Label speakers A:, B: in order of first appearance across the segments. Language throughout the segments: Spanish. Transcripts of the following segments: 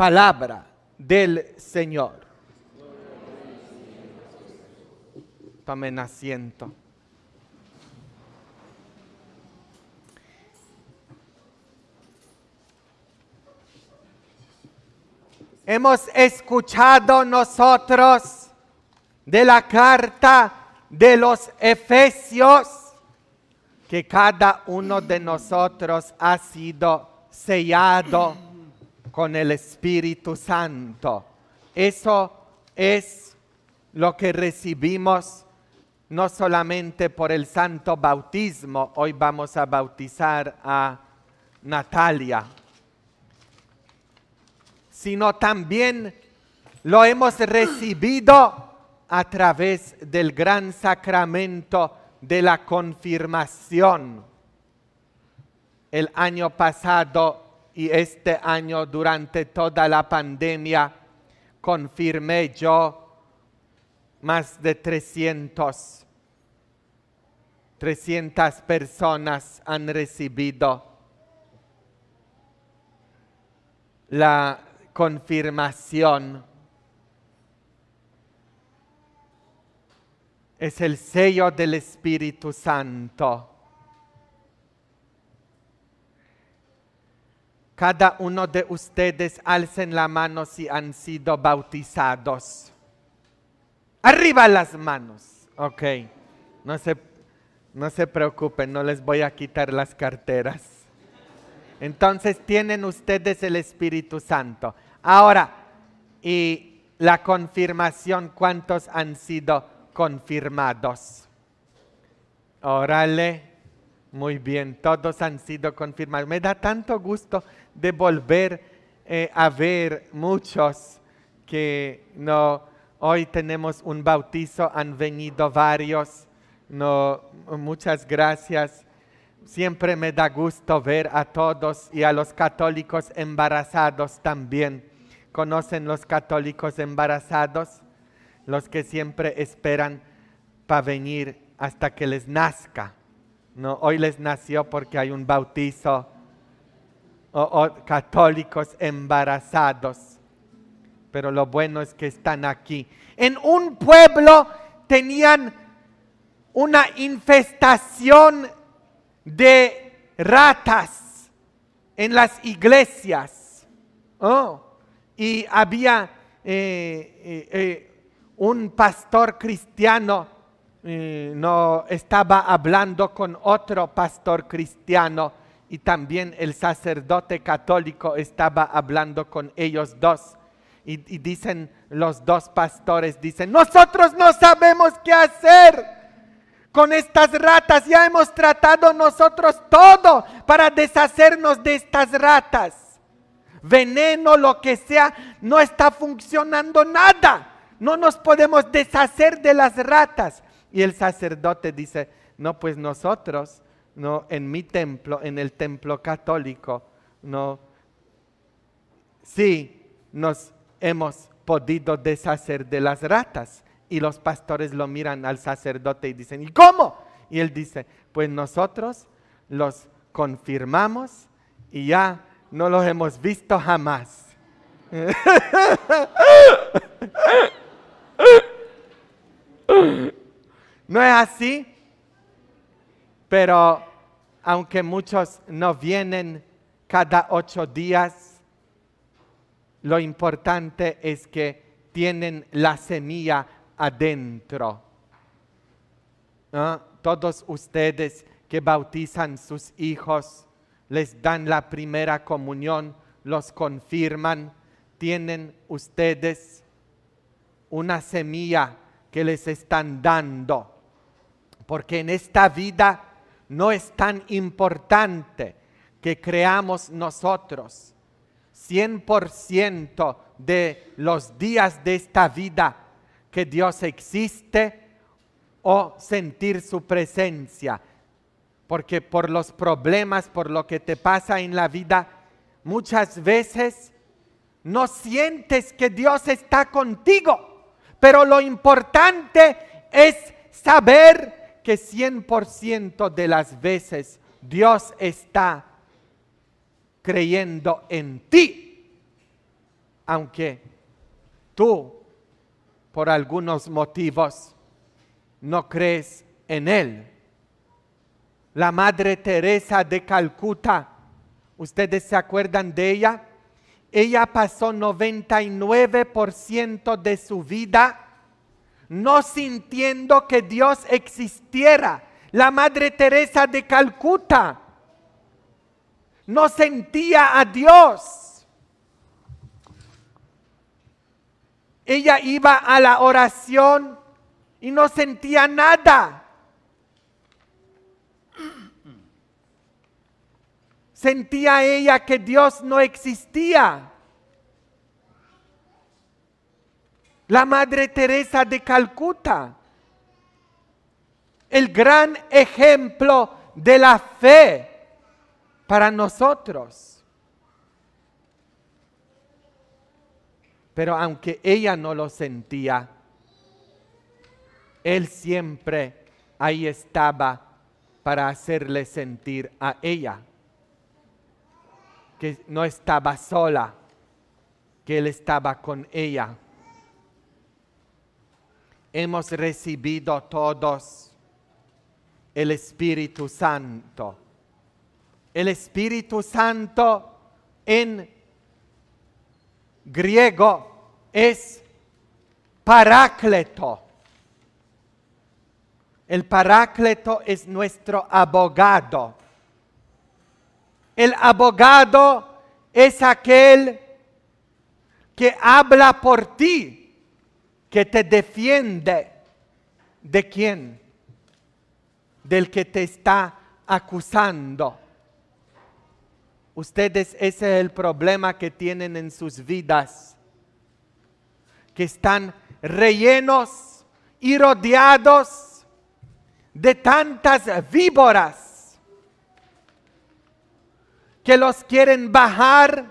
A: palabra del Señor. Tomen asiento. Hemos escuchado nosotros de la carta de los Efesios que cada uno de nosotros ha sido sellado con el Espíritu Santo. Eso es lo que recibimos no solamente por el santo bautismo, hoy vamos a bautizar a Natalia, sino también lo hemos recibido a través del gran sacramento de la confirmación. El año pasado y este año durante toda la pandemia confirmé yo más de 300, 300 personas han recibido la confirmación. Es el sello del Espíritu Santo Cada uno de ustedes alcen la mano si han sido bautizados. Arriba las manos. Ok. No se, no se preocupen, no les voy a quitar las carteras. Entonces tienen ustedes el Espíritu Santo. Ahora, y la confirmación, ¿cuántos han sido confirmados? Órale. Muy bien, todos han sido confirmados. Me da tanto gusto de volver eh, a ver muchos que no, hoy tenemos un bautizo, han venido varios. muchas gracias. Siempre me da gusto ver a todos y a los católicos embarazados también. ¿Conocen los católicos embarazados? Los que siempre esperan para venir hasta que les nazca no, hoy les nació porque hay un bautizo. católicos embarazados. Pero lo bueno es que están aquí. En un pueblo tenían una infestación de ratas en las iglesias. Oh, y había eh, eh, eh, un pastor cristiano eh, no estaba hablando con otro pastor cristiano y también el sacerdote católico estaba hablando con ellos dos. Y, y, dicen los dos pastores, dicen, nosotros no sabemos qué hacer. Con estas ratas ya hemos tratado nosotros todo para deshacernos de estas ratas. Veneno, lo que sea, no está funcionando nada. No nos podemos deshacer de las ratas. Y el sacerdote dice, no, pues nosotros, no, en mi templo, en el templo católico, no, sí nos hemos podido deshacer de las ratas. Y los pastores lo miran al sacerdote y dicen, ¿y cómo? Y él dice, pues nosotros los confirmamos y ya no los hemos visto jamás. ¿No es así? Pero aunque muchos no vienen cada ocho días, lo importante es que tienen la semilla adentro. Todos ustedes que bautizan sus hijos, les dan la primera comunión, los confirman, tienen ustedes una semilla que les están dando porque en esta vida no es tan importante que creamos nosotros. 100% de los días de esta vida que Dios existe o sentir su presencia. Porque por los problemas, por lo que te pasa en la vida, muchas veces no sientes que Dios está contigo. Pero lo importante es saber que 100% de las veces Dios está creyendo en ti, aunque tú por algunos motivos no crees en Él. La Madre Teresa de Calcuta, ¿ustedes se acuerdan de ella? Ella pasó 99% de su vida no sintiendo que Dios existiera. La Madre Teresa de Calcuta no sentía a Dios. Ella iba a la oración y no sentía nada. Sentía ella que Dios no existía. la Madre Teresa de Calcuta, el gran ejemplo de la fe para nosotros. Pero aunque ella no lo sentía, él siempre ahí estaba para hacerle sentir a ella que no estaba sola, que él estaba con ella hemos recibido todos el Espíritu Santo. El Espíritu Santo en griego es parácleto. El parácleto es nuestro abogado. El abogado es aquel que habla por ti que te defiende. ¿De quién? Del que te está acusando. Ustedes, ese es el problema que tienen en sus vidas, que están rellenos y rodeados de tantas víboras que los quieren bajar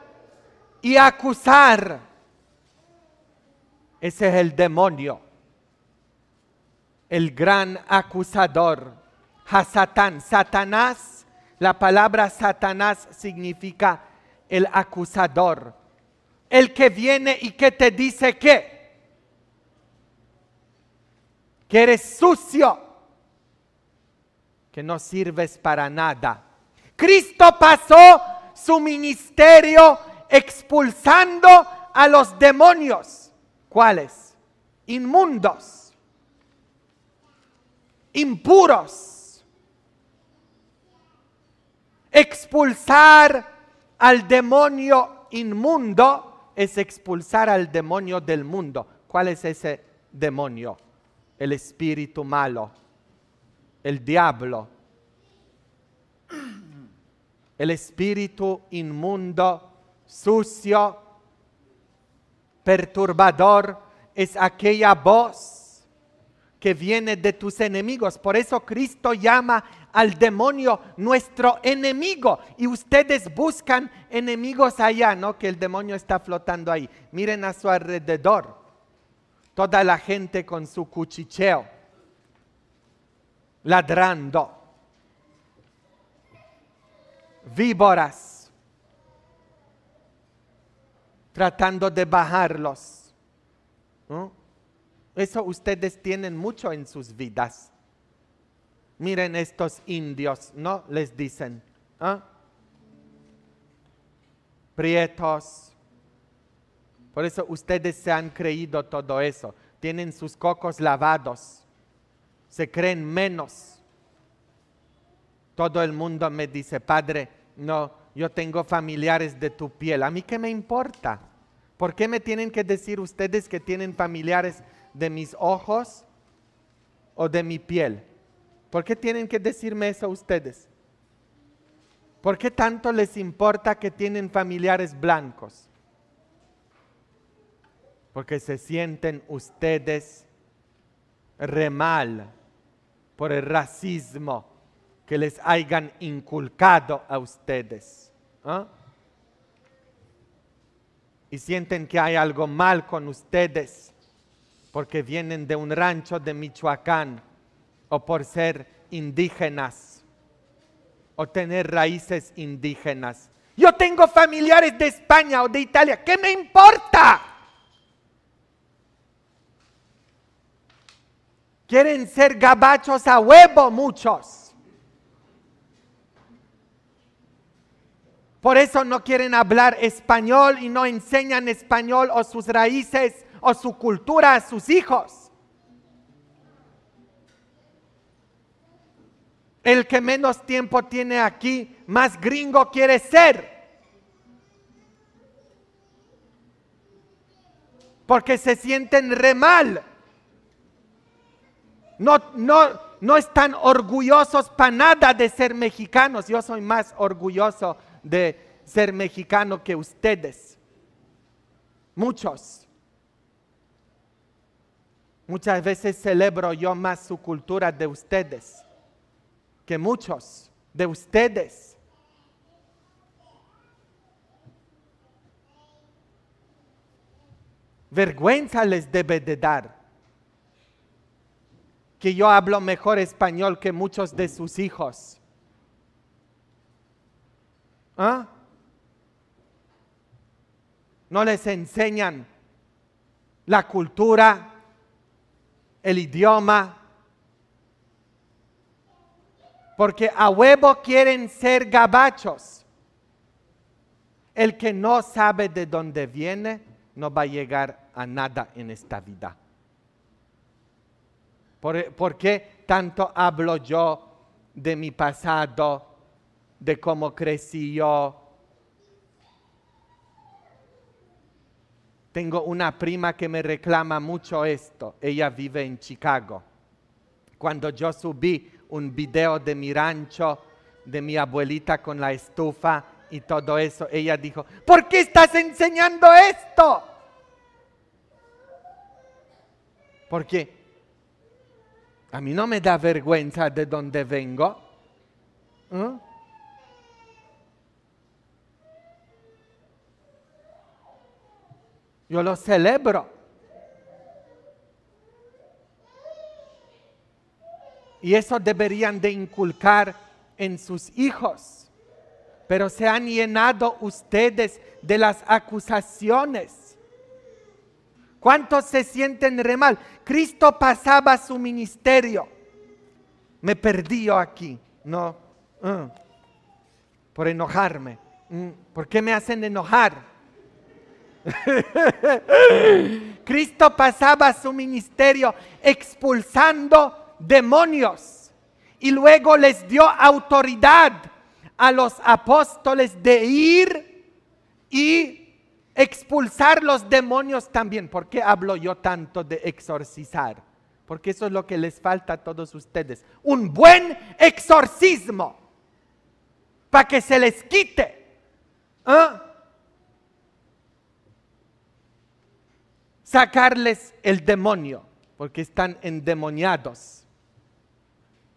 A: y acusar ese es el demonio, el gran acusador, Satán Satanás. La palabra Satanás significa el acusador, el que viene y que te dice que eres sucio, que no sirves para nada. Cristo pasó su ministerio expulsando a los demonios. ¿Cuáles? Inmundos, impuros. Expulsar al demonio inmundo es expulsar al demonio del mundo. ¿Cuál es ese demonio? El espíritu malo, el diablo, el espíritu inmundo, sucio, perturbador es aquella voz que viene de tus enemigos. Por eso Cristo llama al demonio nuestro enemigo. Y ustedes buscan enemigos allá, ¿no? Que el demonio está flotando ahí. Miren a su alrededor. Toda la gente con su cuchicheo, ladrando. Víboras tratando de bajarlos. Eso ustedes tienen mucho en sus vidas. Miren estos indios, ¿no? Les dicen, ¿ah? prietos. Por eso ustedes se han creído todo eso. Tienen sus cocos lavados. Se creen menos. Todo el mundo me dice, Padre, no, yo tengo familiares de tu piel. ¿A mí qué me importa? ¿Por qué me tienen que decir ustedes que tienen familiares de mis ojos o de mi piel? ¿Por qué tienen que decirme eso ustedes? ¿Por qué tanto les importa que tienen familiares blancos? Porque se sienten ustedes remal por el racismo que les hayan inculcado a ustedes. ¿Ah? Y sienten que hay algo mal con ustedes porque vienen de un rancho de Michoacán o por ser indígenas o tener raíces indígenas. Yo tengo familiares de España o de Italia. ¿Qué me importa? Quieren ser gabachos a huevo muchos. Por eso no quieren hablar español y no enseñan español o sus raíces o su cultura a sus hijos. El que menos tiempo tiene aquí, más gringo quiere ser. Porque se sienten re mal. No, no, no están orgullosos para nada de ser mexicanos. Yo soy más orgulloso de ser mexicano que ustedes. Muchos. Muchas veces celebro yo más su cultura de ustedes que muchos de ustedes. Vergüenza les debe de dar que yo hablo mejor español que muchos de sus hijos. ¿Ah? No les enseñan la cultura, el idioma, porque a huevo quieren ser gabachos. El que no sabe de dónde viene no va a llegar a nada en esta vida. ¿Por, ¿Por, qué tanto hablo yo de mi pasado, de cómo crecí yo. Tengo una prima que me reclama mucho esto. Ella vive en Chicago. Cuando yo subí un video de mi rancho, de mi abuelita con la estufa y todo eso, ella dijo, ¿por qué estás enseñando esto? qué? a mí no me da vergüenza de dónde vengo. ¿eh? Yo lo celebro. Y eso deberían de inculcar en sus hijos. Pero se han llenado ustedes de las acusaciones. ¿Cuántos se sienten re mal? Cristo pasaba su ministerio. Me perdí aquí, ¿no? Mm. por enojarme. porque mm. ¿Por qué me hacen enojar? Cristo pasaba su ministerio expulsando demonios y luego les dio autoridad a los apóstoles de ir y expulsar los demonios también. ¿Por qué hablo yo tanto de exorcizar? Porque eso es lo que les falta a todos ustedes. Un buen exorcismo para que se les quite. ah sacarles el demonio, porque están endemoniados.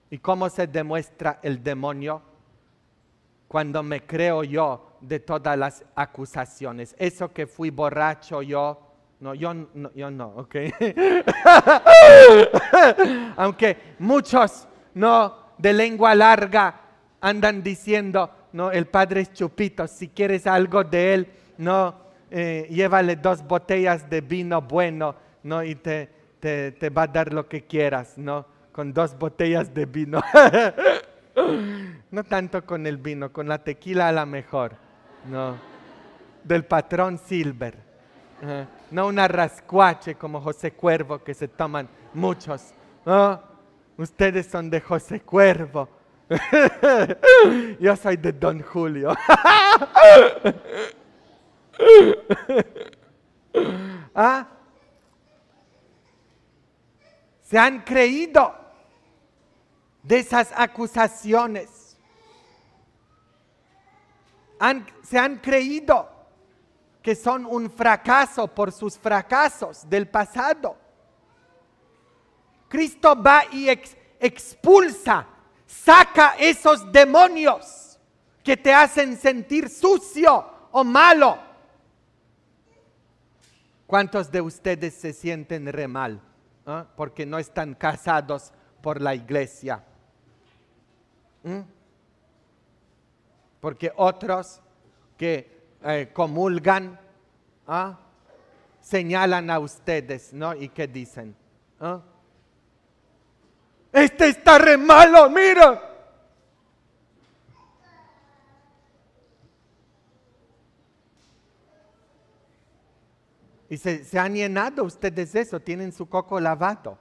A: ¿Y cómo se demuestra el demonio? Cuando me creo yo de todas las acusaciones. Eso que fui borracho yo, no, yo no, yo no ok. Aunque muchos, no, de lengua larga andan diciendo, no, el padre es chupito, si quieres algo de él, no, eh, llévale dos botellas de vino bueno, ¿no? Y te, te, va a dar lo que quieras, ¿no? Con dos botellas de vino. no tanto con el vino, con la tequila a la mejor, ¿no? Del patrón Silver. No una rascuache como José Cuervo que se toman muchos. ¿no? Ustedes son de José Cuervo. Yo soy de Don Julio. ¿Ah? Se han creído de esas acusaciones. se han creído que son un fracaso por sus fracasos del pasado. Cristo va y expulsa, saca esos demonios que te hacen sentir sucio o malo ¿Cuántos de ustedes se sienten re mal ¿ah? porque no están casados por la iglesia? ¿Mm? Porque otros que eh, comulgan ¿ah? señalan a ustedes, ¿no? ¿Y qué dicen? ¿Ah? Este está re malo, mira. Y se, han llenado ustedes eso, tienen su coco lavado.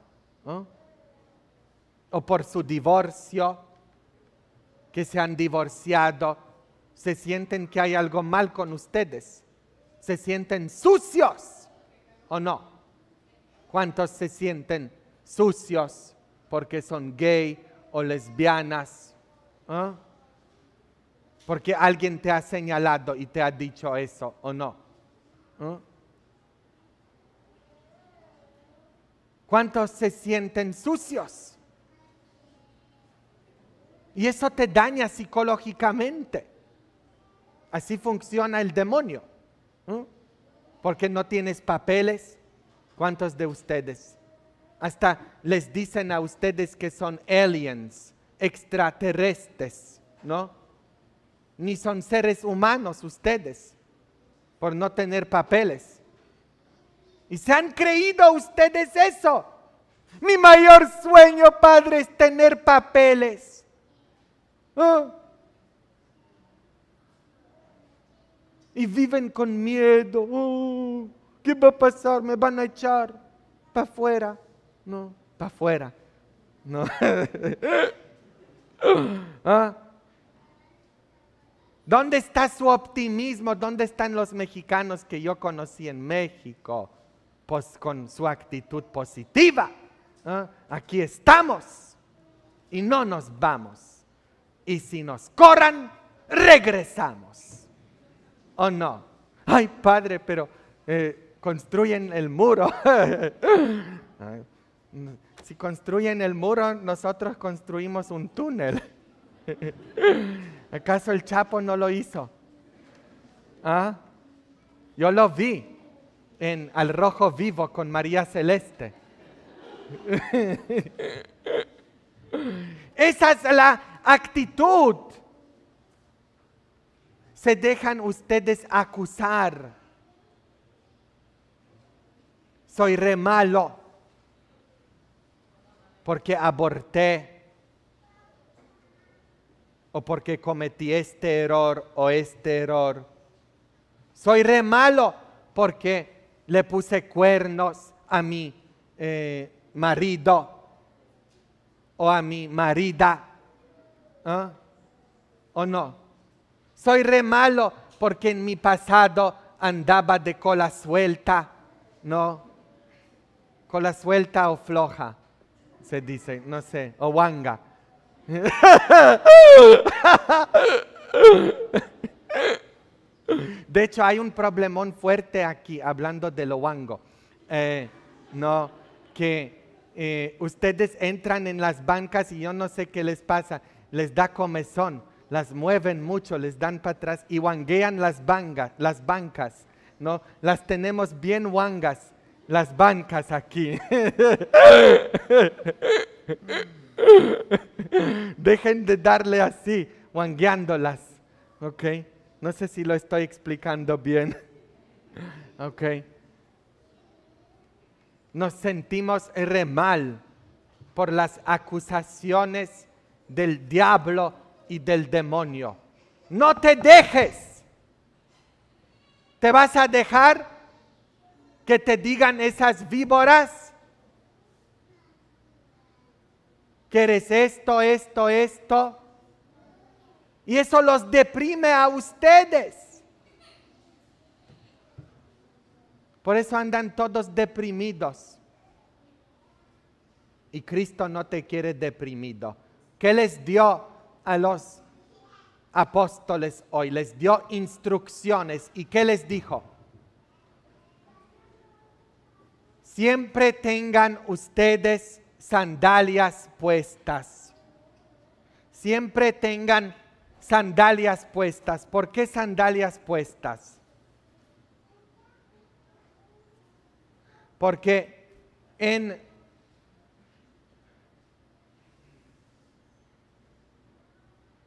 A: O por su divorcio, que se han divorciado, se sienten que hay algo mal con ustedes, se sienten sucios, ¿o no? ¿Cuántos se sienten sucios porque son gay o lesbianas? ¿ah? Porque alguien te ha señalado y te ha dicho eso, ¿o no? ¿Ah? ¿Cuántos se sienten sucios? Y eso te daña psicológicamente. Así funciona el demonio. Porque no tienes papeles. ¿Cuántos de ustedes? Hasta les dicen a ustedes que son aliens, extraterrestres, ¿no? Ni son seres humanos ustedes por no tener papeles. Y se han creído ustedes eso. Mi mayor sueño, Padre, es tener papeles. Ah. Y viven con miedo. Oh, ¿Qué va a pasar? ¿Me van a echar para afuera? No, para afuera. Ah. ¿Dónde está su optimismo? ¿Dónde están los mexicanos que yo conocí en México? con su actitud positiva. ¿eh? Aquí estamos y no nos vamos. Y si nos corran, regresamos. ¿O no? Ay, padre, pero eh, construyen el muro. si construyen el muro, nosotros construimos un túnel. ¿Acaso el Chapo no lo hizo? ¿Ah? Yo lo vi en Al Rojo Vivo con María Celeste. Esa es la actitud. Se dejan ustedes acusar. Soy re malo porque aborté o porque cometí este error o este error. Soy re malo porque le puse cuernos a mi eh, marido o a mi marida. ¿ah? ¿O no? Soy re malo porque en mi pasado andaba de cola suelta, ¿no? Cola suelta o floja, se dice, no sé, o wanga. De hecho, hay un problemón fuerte aquí, hablando de lo wango. Eh, no, que eh, ustedes entran en las bancas y yo no sé qué les pasa, les da comezón, las mueven mucho, les dan para atrás y wanguean las, las bancas. No, las tenemos bien wangas, las bancas aquí. Dejen de darle así, wangueándolas. ¿ok? No sé si lo estoy explicando bien. ok. Nos sentimos re mal por las acusaciones del diablo y del demonio. No te dejes. ¿Te vas a dejar que te digan esas víboras? Que esto, esto, esto. Y eso los deprime a ustedes. Por eso andan todos deprimidos. Y Cristo no te quiere deprimido. ¿Qué les dio a los apóstoles hoy? Les dio instrucciones. ¿Y qué les dijo? Siempre tengan ustedes sandalias puestas. Siempre tengan sandalias puestas. ¿Por qué sandalias puestas? Porque en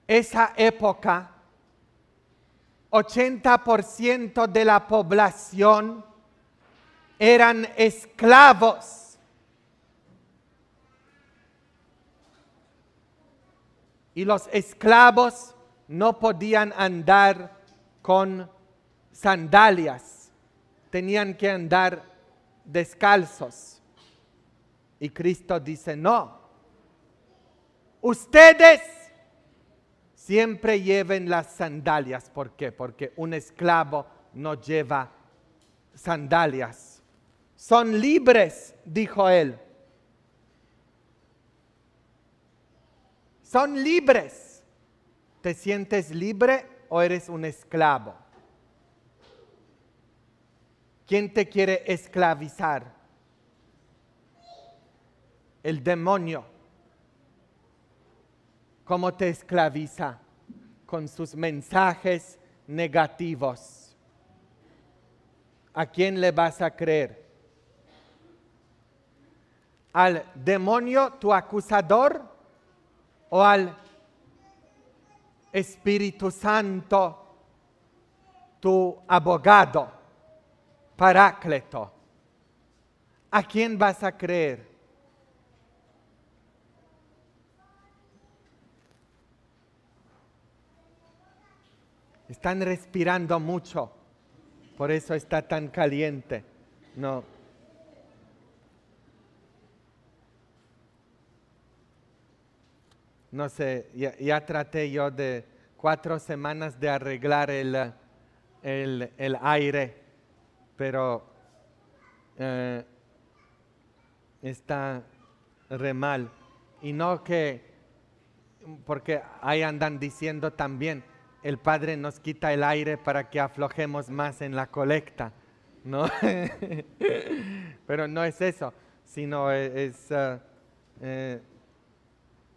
A: esa época, 80% de la población eran esclavos. Y los esclavos no podían andar con sandalias, tenían que andar descalzos. Y Cristo dice, no, ustedes siempre lleven las sandalias. ¿Por qué? Porque un esclavo no lleva sandalias. Son libres, dijo él. Son libres. ¿Te sientes libre o eres un esclavo? ¿Quién te quiere esclavizar? El demonio. ¿Cómo te esclaviza? Con sus mensajes negativos. ¿A quién le vas a creer? ¿Al demonio, tu acusador? ¿O al Espíritu Santo, tu abogado, Paráclito. ¿A quién vas a creer? Están respirando mucho, por eso está tan caliente. No, no sé, ya, traté yo de cuatro semanas de arreglar el, el, aire, pero eh, está re mal. Y no que, porque ahí andan diciendo también, el Padre nos quita el aire para que aflojemos más en la colecta, ¿no? Pero no es eso, sino e, es... Eh, eh,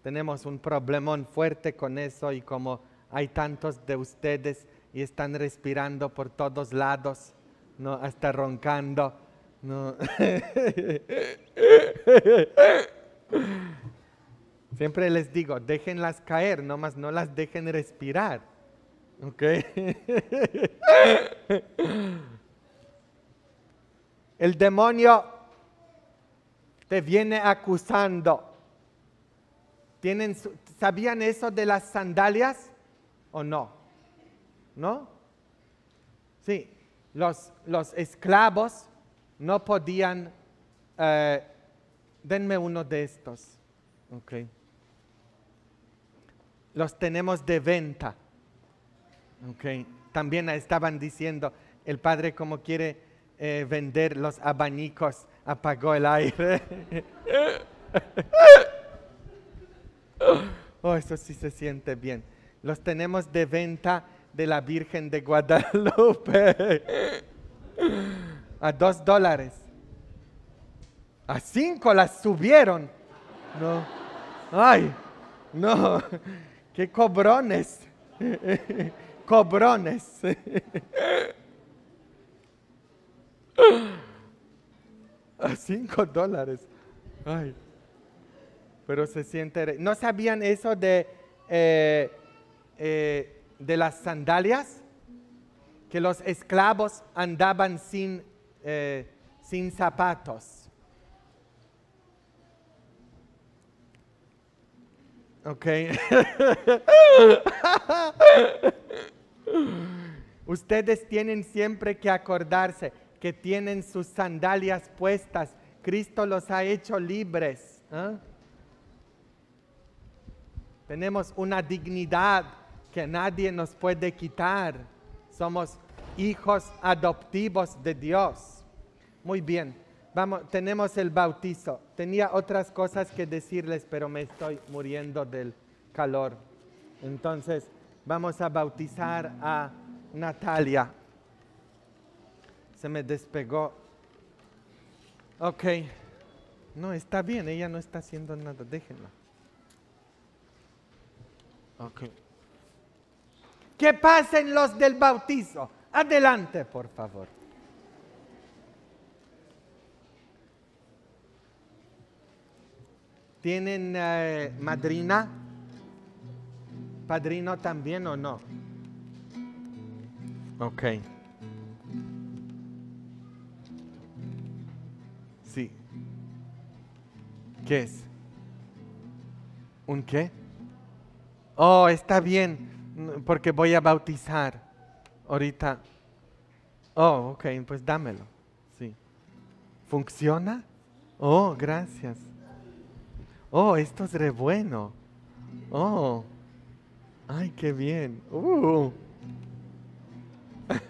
A: tenemos un problemón fuerte con eso y como hay tantos de ustedes y están respirando por todos lados, ¿no? hasta roncando. Siempre les digo, déjenlas caer, nomás no las dejen respirar. El demonio te viene acusando ¿Tienen, ¿Sabían eso de las sandalias o no? ¿No? Sí, los, los esclavos no podían... Eh, denme uno de estos. Los tenemos de venta. Okay. También estaban diciendo, el padre como quiere eh, vender los abanicos, apagó el aire. Oh, eso sí se siente bien. Los tenemos de venta de la Virgen de Guadalupe. A dos dólares. A cinco las subieron. No. Ay, no. Qué cobrones. Cobrones. A cinco dólares. Ay pero se siente... ¿No sabían eso de, eh, eh, de las sandalias? Que los esclavos andaban sin, eh, sin zapatos. Ok. Ustedes tienen siempre que acordarse que tienen sus sandalias puestas. Cristo los ha hecho libres. ¿eh? Tenemos una dignidad que nadie nos puede quitar. Somos hijos adoptivos de Dios. Muy bien, vamos, tenemos el bautizo. Tenía otras cosas que decirles, pero me estoy muriendo del calor. Entonces, vamos a bautizar a Natalia. Se me despegó. Ok. No, está bien, ella no está haciendo nada, déjenla. Okay. Que pasen los del bautizo. Adelante, por favor. ¿Tienen eh, madrina? ¿Padrino también o no? Ok. Sí. ¿Qué es? ¿Un qué? oh, está bien, porque voy a bautizar ahorita. Oh, ok, pues dámelo. Sí. ¿Funciona? Oh, gracias. Oh, esto es re bueno. Oh, ay, qué bien. Uh.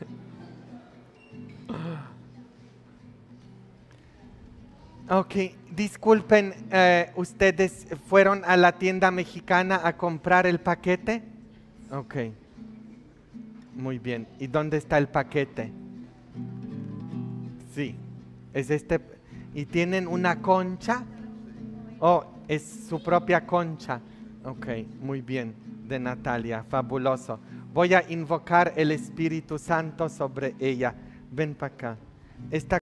A: ok, Disculpen, eh, ¿ustedes fueron a la tienda mexicana a comprar el paquete? Ok. Muy bien. ¿Y dónde está el paquete? Sí. Es este. ¿Y tienen una concha? Oh, es su propia concha. Ok, muy bien. De Natalia, fabuloso. Voy a invocar el Espíritu Santo sobre ella. Ven para acá. Esta